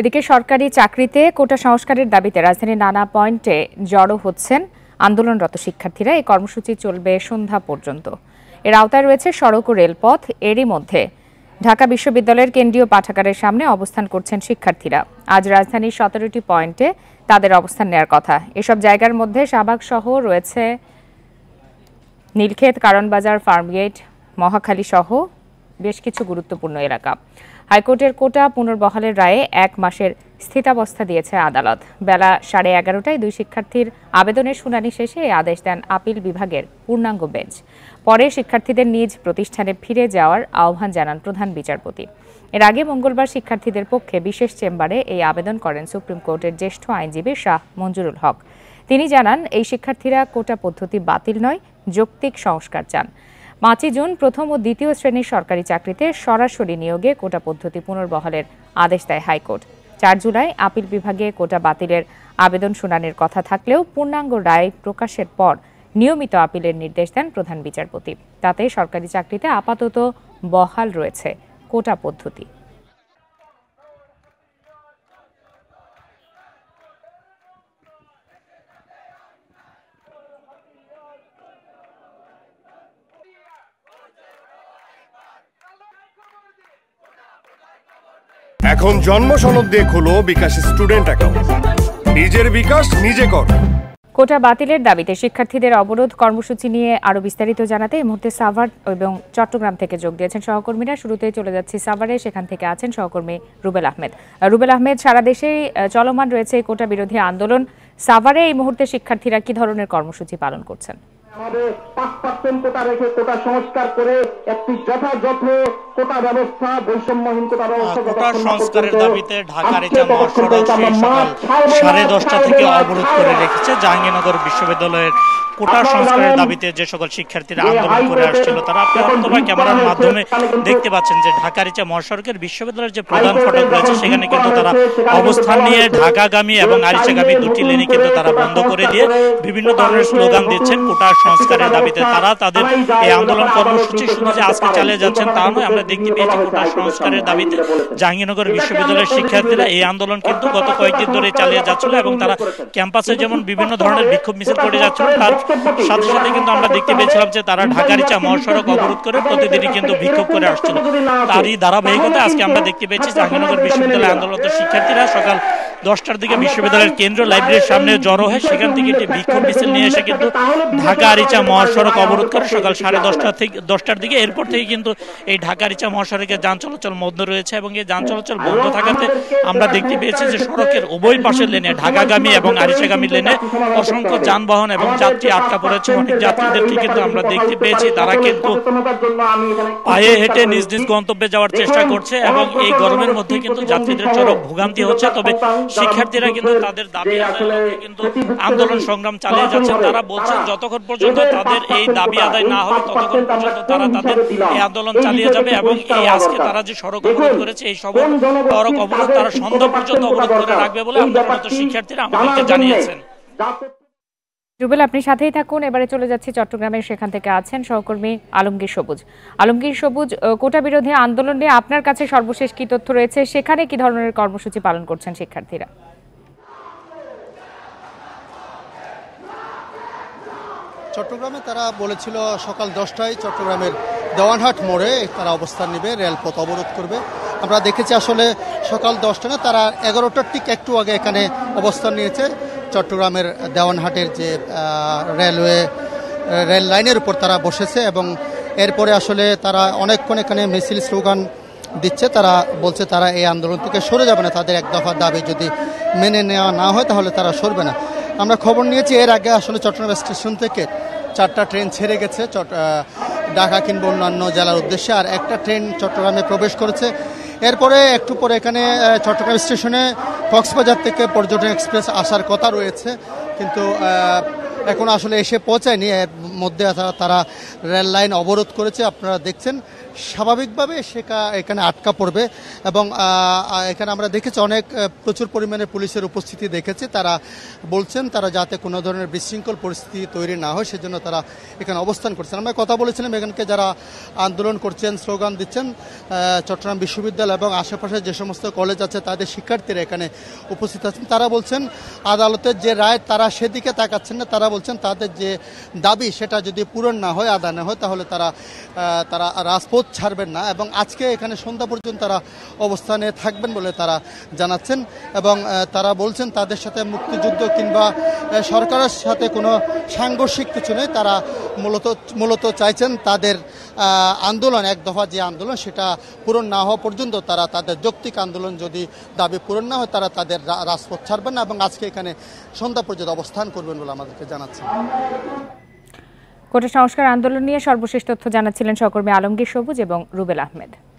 এদিকে সরকারি চাকরিতে কোটা সংস্কারের দাবিতে রাজধানীর নানা পয়েন্টে জড়ো হচ্ছেন আন্দোলনরত শিক্ষার্থীরা এই কর্মসূচি চলবে সন্ধ্যা পর্যন্ত এর আওতায় রয়েছে সড়ক ও রেলপথ এরই মধ্যে ঢাকা বিশ্ববিদ্যালয়ের কেন্দ্রীয় পাঠাগারের সামনে অবস্থান করছেন শিক্ষার্থীরা আজ রাজধানীর সতেরোটি পয়েন্টে তাদের অবস্থান নেওয়ার কথা এসব জায়গার মধ্যে শাহবাগ সহ রয়েছে নীলক্ষেত কারণবাজার ফার্মগেট মহাখালী সহ বেশ কিছু গুরুত্বপূর্ণ এলাকা হাইকোর্টের কোটা পুনর্বহালের রায়ে এক মাসের স্থিতাবস্থা দিয়েছে আদালত বেলা সাড়ে এগারোটায় দুই শিক্ষার্থীর আবেদনের শুনানি শেষে এই আদেশ দেন আপিল বিভাগের পূর্ণাঙ্গ বেঞ্চ পরে শিক্ষার্থীদের নিজ প্রতিষ্ঠানে ফিরে যাওয়ার আহ্বান জানান প্রধান বিচারপতি এর আগে মঙ্গলবার শিক্ষার্থীদের পক্ষে বিশেষ চেম্বারে এই আবেদন করেন সুপ্রিম কোর্টের জ্যেষ্ঠ আইনজীবী শাহ মঞ্জুরুল হক তিনি জানান এই শিক্ষার্থীরা কোটা পদ্ধতি বাতিল নয় যৌক্তিক সংস্কার চান পাঁচই জুন প্রথম ও দ্বিতীয় শ্রেণীর সরকারি চাকরিতে সরাসরি নিয়োগে কোটা পদ্ধতি পুনর্বহালের আদেশ দেয় হাইকোর্ট চার জুলাই আপিল বিভাগে কোটা বাতিলের আবেদন শুনানির কথা থাকলেও পূর্ণাঙ্গ রায় প্রকাশের পর নিয়মিত আপিলের নির্দেশ দেন প্রধান বিচারপতি তাতে সরকারি চাকরিতে আপাতত বহাল রয়েছে কোটা পদ্ধতি এখন জন্ম সনদ দিয়ে খোলো বিকাশ স্টুডেন্ট অ্যাকাউন্ট নিজের বিকাশ নিজে কর কোটা বাতিলের দাবিতে শিক্ষার্থীদের অবরোধ কর্মসূচি নিয়ে আরো বিস্তারিত জানাতে এই মুহূর্তে সাভার এবং চট্টগ্রাম থেকে যোগ দিয়েছেন সহকর্মীরা শুরুতে চলে যাচ্ছি সাভারে সেখান থেকে আছেন সহকর্মী রুবেল আহমেদ রুবেল আহমেদ সারা দেশে চলমান রয়েছে কোটা বিরোধী আন্দোলন সাভারে এই মুহূর্তে শিক্ষার্থীরা কি ধরনের কর্মসূচি পালন করছেন আমাদের পাঁচ পার্সেন্ট কোটা রেখে কোটা সংস্কার করে একটি যথাযথ কোটা ব্যবস্থা বৈষম্যহীন কোটা ব্যবস্থা কোটা সংস্কারের দাবিতে ঢাকার এই মহাসড়ক সকাল সাড়ে দশটা থেকে অবরোধ করে রেখেছে জাহাঙ্গীরনগর বিশ্ববিদ্যালয়ের কোটা সংস্কারের দাবিতে যে সকল শিক্ষার্থীরা আন্দোলন করে আসছিল তারা আপনি অথবা ক্যামেরার মাধ্যমে দেখতে পাচ্ছেন যে ঢাকা রিচা মহাসড়কের বিশ্ববিদ্যালয়ের যে প্রধান ফটক রয়েছে সেখানে কিন্তু তারা অবস্থান নিয়ে ঢাকাগামী এবং আরিচাগামী দুটি লেনে কিন্তু তারা বন্ধ করে দিয়ে বিভিন্ন ধরনের স্লোগান দিচ্ছেন কোটা সংস্কারের দাবিতে তারা তাদের এই আন্দোলন কর্মসূচি শুধু যে আজকে চালিয়ে যাচ্ছেন তা নয় আমরা দেখতে পেয়েছি কোটা সংস্কারের দাবিতে জাহাঙ্গীরনগর বিশ্ববিদ্যালয়ের শিক্ষার্থীরা এই আন্দোলন কিন্তু গত কয়েকদিন ধরে চালিয়ে যাচ্ছিল এবং তারা ক্যাম্পাসে যেমন বিভিন্ন ধরনের বিক্ষোভ মিছিল করে যাচ্ছিল তার সাথে সাথে কিন্তু আমরা দেখতে পেয়েছিলাম যে তারা ঢাকার রিচা মহাসড়ক অবরোধ করে প্রতিদিনই কিন্তু বিক্ষোভ করে আসছিল তারই ধারাবাহিকতা আজকে আমরা দেখতে পেয়েছি জাহাঙ্গীরনগর বিশ্ববিদ্যালয় আন্দোলনরত শিক্ষার্থীরা সকাল দশটার দিকে বিশ্ববিদ্যালয়ের কেন্দ্র লাইব্রেরির সামনে জড়ো হয় সেখান থেকে একটি বিক্ষোভ মিছিল নিয়ে এসে কিন্তু ঢাকা আরিচা মহাসড়ক অবরোধ করে সকাল সাড়ে দশটা থেকে দশটার দিকে এরপর থেকে কিন্তু এই ঢাকা আরিচা মহাসড়কে যান চলাচল বন্ধ রয়েছে এবং এই যান চলাচল বন্ধ থাকাতে আমরা দেখতে পেয়েছি যে সড়কের উভয় পাশের লেনে ঢাকাগামী এবং আরিচাগামী লেনে অসংখ্য যানবাহন এবং যাত্রী আটকা পড়েছে অনেক যাত্রীদেরকে কিন্তু আমরা দেখতে পেয়েছি তারা কিন্তু পায়ে হেঁটে নিজ নিজ গন্তব্যে যাওয়ার চেষ্টা করছে এবং এই গরমের মধ্যে কিন্তু যাত্রীদের চরম ভোগান্তি হচ্ছে তবে শিক্ষার্থীরা কিন্তু তাদের দাবি আদায় কিন্তু আন্দোলন সংগ্রাম চালিয়ে যাচ্ছে তারা বলছেন হ্যাঁ, যতক্ষণ পর্যন্ত তাদের এই দাবি আদায় না হবে ততক্ষণ পর্যন্ত তারা তাদের এই আন্দোলন চালিয়ে যাবে এবং এই আজকে তারা যে সড়ক অবরোধ করেছে এই সব সড়ক অবরোধ তারা সন্ধ্যা পর্যন্ত অবরোধ করে রাখবে বলে আন্দোলনরত শিক্ষার্থীরা আমাদেরকে জানিয়েছেন রুবেল আপনি সাথেই থাকুন এবারে চলে যাচ্ছি চট্টগ্রামে সেখান থেকে আছেন সহকর্মী আলমগীর সবুজ আলমগীর সবুজ কোটা বিরোধী আন্দোলন নিয়ে আপনার কাছে সর্বশেষ কি তথ্য রয়েছে সেখানে কি ধরনের কর্মসূচি পালন করছেন শিক্ষার্থীরা চট্টগ্রামে তারা বলেছিল সকাল দশটায় চট্টগ্রামের দেওয়ানহাট মোড়ে তারা অবস্থান নেবে রেলপথ অবরোধ করবে আমরা দেখেছি আসলে সকাল দশটা না তারা এগারোটার ঠিক একটু আগে এখানে অবস্থান নিয়েছে চট্টগ্রামের দেওয়ানহাটের যে রেলওয়ে রেল লাইনের উপর তারা বসেছে এবং এরপরে আসলে তারা অনেকক্ষণ এখানে মিছিল স্লোগান দিচ্ছে তারা বলছে তারা এই আন্দোলন থেকে সরে যাবে না তাদের এক দফা দাবি যদি মেনে নেওয়া না হয় তাহলে তারা সরবে না আমরা খবর নিয়েছি এর আগে আসলে চট্টগ্রাম স্টেশন থেকে চারটা ট্রেন ছেড়ে গেছে ঢাকা কিংবা অন্যান্য জেলার উদ্দেশ্যে আর একটা ট্রেন চট্টগ্রামে প্রবেশ করেছে এরপরে একটু পরে এখানে চট্টগ্রাম স্টেশনে কক্সবাজার থেকে পর্যটন এক্সপ্রেস আসার কথা রয়েছে কিন্তু এখন আসলে এসে পৌঁছায়নি এর মধ্যে তারা রেল লাইন অবরোধ করেছে আপনারা দেখছেন স্বাভাবিকভাবে সেটা এখানে আটকা পড়বে এবং এখানে আমরা দেখেছি অনেক প্রচুর পরিমাণে পুলিশের উপস্থিতি দেখেছি তারা বলছেন তারা যাতে কোনো ধরনের বিশৃঙ্খল পরিস্থিতি তৈরি না হয় সেজন্য তারা এখানে অবস্থান করছেন আমরা কথা বলেছিলাম এখানকে যারা আন্দোলন করছেন স্লোগান দিচ্ছেন চট্টগ্রাম বিশ্ববিদ্যালয় এবং আশেপাশে যে সমস্ত কলেজ আছে তাদের শিক্ষার্থীরা এখানে উপস্থিত আছেন তারা বলছেন আদালতের যে রায় তারা সেদিকে তাকাচ্ছেন না তারা বলছেন তাদের যে দাবি সেটা যদি পূরণ না হয় আদা না হয় তাহলে তারা তারা রাজপথ বোধ ছাড়বেন না এবং আজকে এখানে সন্ধ্যা পর্যন্ত তারা অবস্থানে থাকবেন বলে তারা জানাচ্ছেন এবং তারা বলছেন তাদের সাথে মুক্তিযুদ্ধ কিংবা সরকারের সাথে কোনো সাংঘর্ষিক কিছু নেই তারা মূলত মূলত চাইছেন তাদের আন্দোলন এক দফা যে আন্দোলন সেটা পূরণ না হওয়া পর্যন্ত তারা তাদের যৌক্তিক আন্দোলন যদি দাবি পূরণ না হয় তারা তাদের রাজপথ ছাড়বেন না এবং আজকে এখানে সন্ধ্যা পর্যন্ত অবস্থান করবেন বলে আমাদেরকে জানাচ্ছেন কোটা সংস্কার আন্দোলন নিয়ে সর্বশেষ তথ্য জানাচ্ছিলেন সহকর্মী আলমগীর সবুজ এবং রুবেল আহমেদ